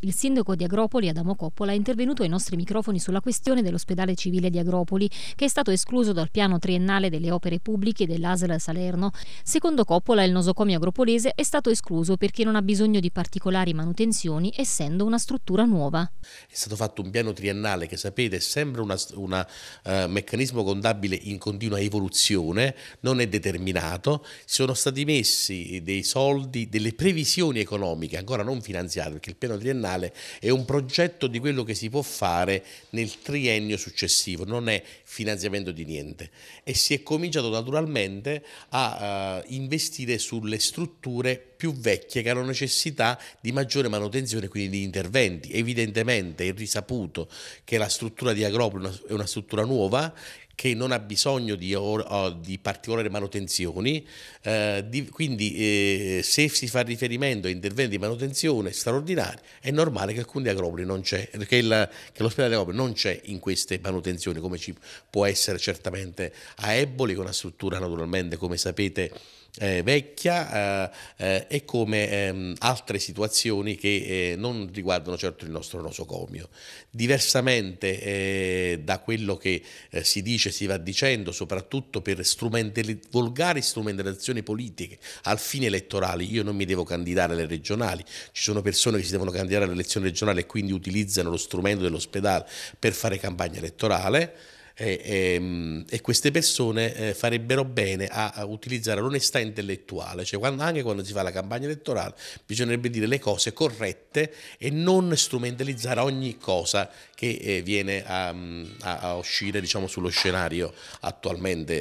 Il sindaco di Agropoli, Adamo Coppola, è intervenuto ai nostri microfoni sulla questione dell'ospedale civile di Agropoli, che è stato escluso dal piano triennale delle opere pubbliche dell'ASL Salerno. Secondo Coppola, il nosocomio agropolese è stato escluso perché non ha bisogno di particolari manutenzioni, essendo una struttura nuova. È stato fatto un piano triennale che, sapete, è sempre un uh, eh, meccanismo contabile in continua evoluzione, non è determinato. Sono stati messi dei soldi, delle previsioni economiche, ancora non finanziarie, perché il piano triennale biennale, è un progetto di quello che si può fare nel triennio successivo, non è finanziamento di niente. E si è cominciato naturalmente a uh, investire sulle strutture più vecchie che hanno necessità di maggiore manutenzione, quindi di interventi. Evidentemente è risaputo che la struttura di Agropoli è una struttura nuova che non ha bisogno di, or, di particolari manutenzioni, eh, di, quindi eh, se si fa riferimento a interventi di manutenzione straordinari è normale che alcuni agropoli non c'è, che, il, che l'ospedale agropoli non c'è in queste manutenzioni come ci può essere certamente a Eboli, con una struttura naturalmente come sapete eh, vecchia eh, eh, e come ehm, altre situazioni che eh, non riguardano certo il nostro nosocomio. Diversamente eh, da quello che eh, si dice dice, si va dicendo, soprattutto per strumentali, volgari strumentalizzazioni politiche al fine elettorale. Io non mi devo candidare alle regionali, ci sono persone che si devono candidare alle elezioni regionali e quindi utilizzano lo strumento dell'ospedale per fare campagna elettorale. E, eh, e, ehm, e queste persone eh, farebbero bene a, a utilizzare l'onestà intellettuale, cioè quando, anche quando si fa la campagna elettorale bisognerebbe dire le cose corrette e non strumentalizzare ogni cosa che eh, viene a, a, a uscire diciamo, sullo scenario attualmente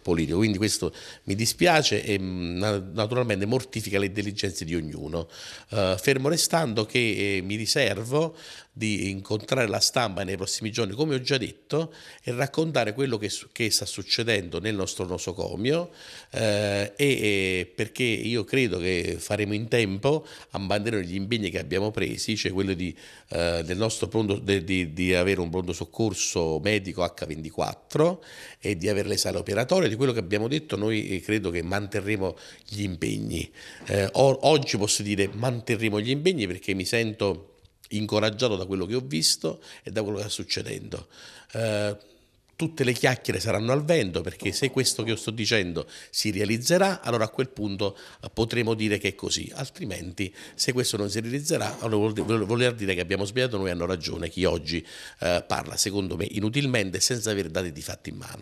politico, quindi questo mi dispiace e mm, naturalmente mortifica le intelligenze di ognuno, eh, fermo restando che eh, mi riservo di incontrare la stampa nei prossimi giorni, come ho già detto, e raccontare quello che, che sta succedendo nel nostro nosocomio, eh, e, perché io credo che faremo in tempo a mantenere gli impegni che abbiamo presi, cioè quello di, eh, pronto, de, di, di avere un pronto soccorso medico H24 e di avere le sale operatorie di quello che abbiamo detto, noi eh, credo che manterremo gli impegni. Eh, oggi posso dire manterremo gli impegni perché mi sento incoraggiato da quello che ho visto e da quello che sta succedendo. Eh, tutte le chiacchiere saranno al vento perché se questo che io sto dicendo si realizzerà, allora a quel punto eh, potremo dire che è così, altrimenti se questo non si realizzerà, allora voler dire che abbiamo sbagliato noi hanno ragione chi oggi eh, parla, secondo me, inutilmente senza avere dati di fatto in mano.